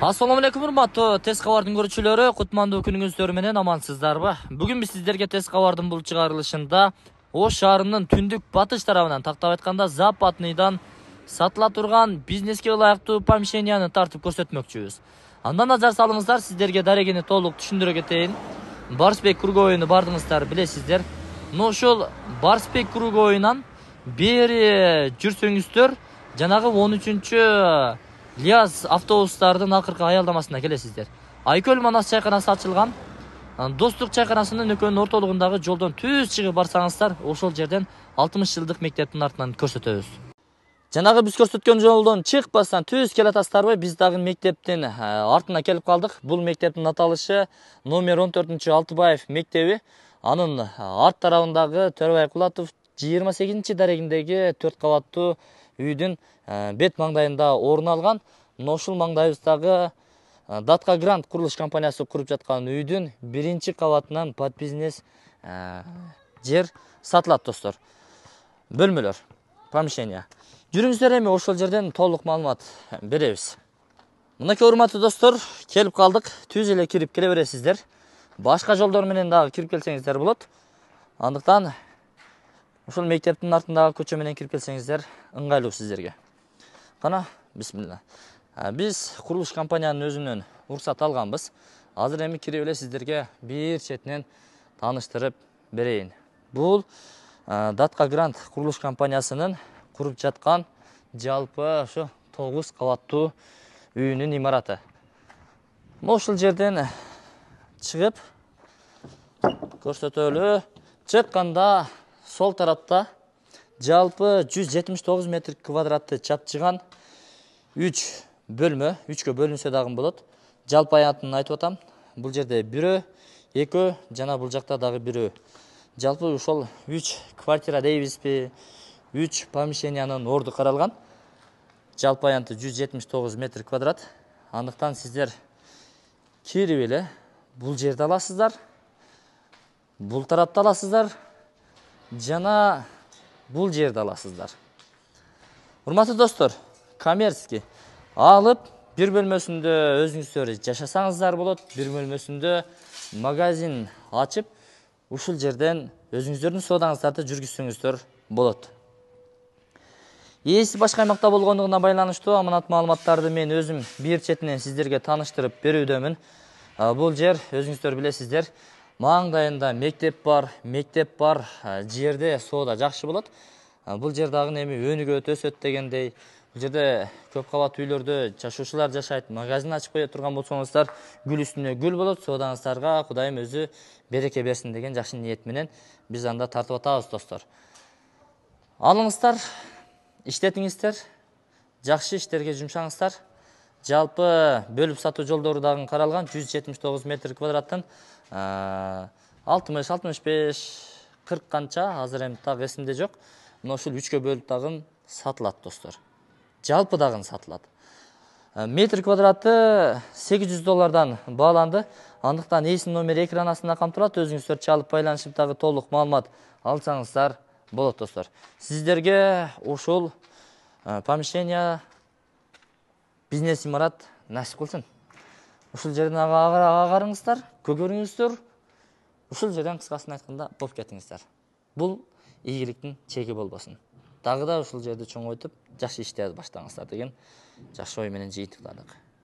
алейкум, урматтуу тез кабардын көрүүчүлөрү кутмандуу күнүңүздөр менен амансыздарбы бүгүн биз сиздерге тез кабардын бул чыгарылышында ош шаарынын түндүк батыш тарабынан тактап айтканда западныйдан сатыла турган бизнеске ылайыктуу помещенияны тартып көрсөтмөкчүбүз анда назар салыңыздар сиздерге дарегин толук түшүндүрө кетейин барсбек круговойну бардыңыздар билесиздер мына ошол барсбек круговойунан бери жүрсөңүздөр жанагы он үчүнчү лияз автобустардын акыркы аялдамасына келесиздер айкөл манас чайканасы ачылган достук чайканасынын экөөнүн ортолугундагы жолдон түз чыгып барсаңыздар ошол жерден алтымыш жылдык мектептин артынан көрсөтөбүз жанагы биз көрсөткөн жолдон чыкпастан түз келатасыздарбы биз дагы мектептин артына келип калдык бул мектептин аталышы номер он төртүнчү алтыбаев мектеби анын арт тарабындагы төрөбай кулатов жыйырма сегизинчи дарегиндеги төрт кабаттуу үйдің ә, бет маңдайында орын алған ношыл маңдайыстағы ә, датқа грант құрылыс компаниясы құрып жатқан үйдің бірінші қабатынан под бизнес ә, жер сатылады достор бөлмөлөр помещение жүріңіздер эми ошол жерден толық маалымат беребиз мынакей урматтуу достор келип калдык түз эле кирип келе бересиздер башка жолдор менен дагы кирип келсеңиздер болот андыктан ошол мектептин артындагы көчө менен кирип келсеңиздер ыңгайлуу сиздерге кана бисмилла э, биз курулуш компаниянын өзүнөн уруксат алганбыз азыр эми кирип эле сиздерге бир четинен тааныштырып берейин бул э, датка грант курулуш компаниясынын куруп жаткан жалпы ошо тогуз кабаттуу үйүнүн имараты мына ушул жерден чыгып көрсөтөлү чыкканда сол тарапта жалпы 179 метр квадратты чапчыған 3 бөлмө 3 бөлүнсө дагы болот жалпы аянтын айтып атам бул жерде бирөө экөө жана бул жакта дагы бирөө жалпы ошол үч квартира дейбизби үч помещениянын орду каралган жалпы аянты жүз жетимиш тогуз метр квадрат андыктан сиздер кирип эле бул жерди аласыздар бул тарапты аласыздар жана бул жерди аласыздар урматтуу достор коммерческий алып бир бөлмөсүндө өзүңүздөр жашасаңыздар болот бир бөлмөсүндө магазин ачып ушул жерден өзүңүздөрдүн соодаңыздарды жүргүзсөңүздөр болот ээси башка аймакта болгондугуна байланыштуу аманат маалыматтарды мен өзүм бир четинен сиздерге тааныштырып берүүдөмүн ә, бул жер өзүңүздөр билесиздер маңдайында мектеп бар мектеп бар жерде сода жақсы болады бұл жердағы эми өнүгөт өсөт дегендей Бұл жерде көп қала түйлерді, жашушылар жашайт магазин ачып кое турган болсоңуздар гүл үстіне гүл болады, сооданыздарга Құдайым өзі береке берсін деген жакшы ниет менен анда тартып атабыз достар алыңыздар іштетіңіздер жакшы иштерге жумшаңыздар жалпы бөліп сату жолдору дағын қаралған 179 метр квадраттын 60-65 40 қанша азыр эми тағы жоқ жоқ мұны үшіл үшке бөліп тағын сатылат достар жалпы дағын сатылады метр квадраты 800 доллардан бағаланды андықтан эсим номер экран астында камтылат өзүңүздөр чалып байланышып тағы толық малымат алсаңыздар болады, достар Сіздерге ұшыл помещение бизнес имарат нәсіп қылсын ушул жерден ағарыңыздар караңыздар көгөрүңүздөр ушул жерден қысқасын айтқанда болып кетіңіздер Бұл ийгиликтин чеги болбасын. дагы да ушул жерді чоңойтуп жақсы іштерді баштаңыздар деген жақсы ойменен менен жыйынтыктадык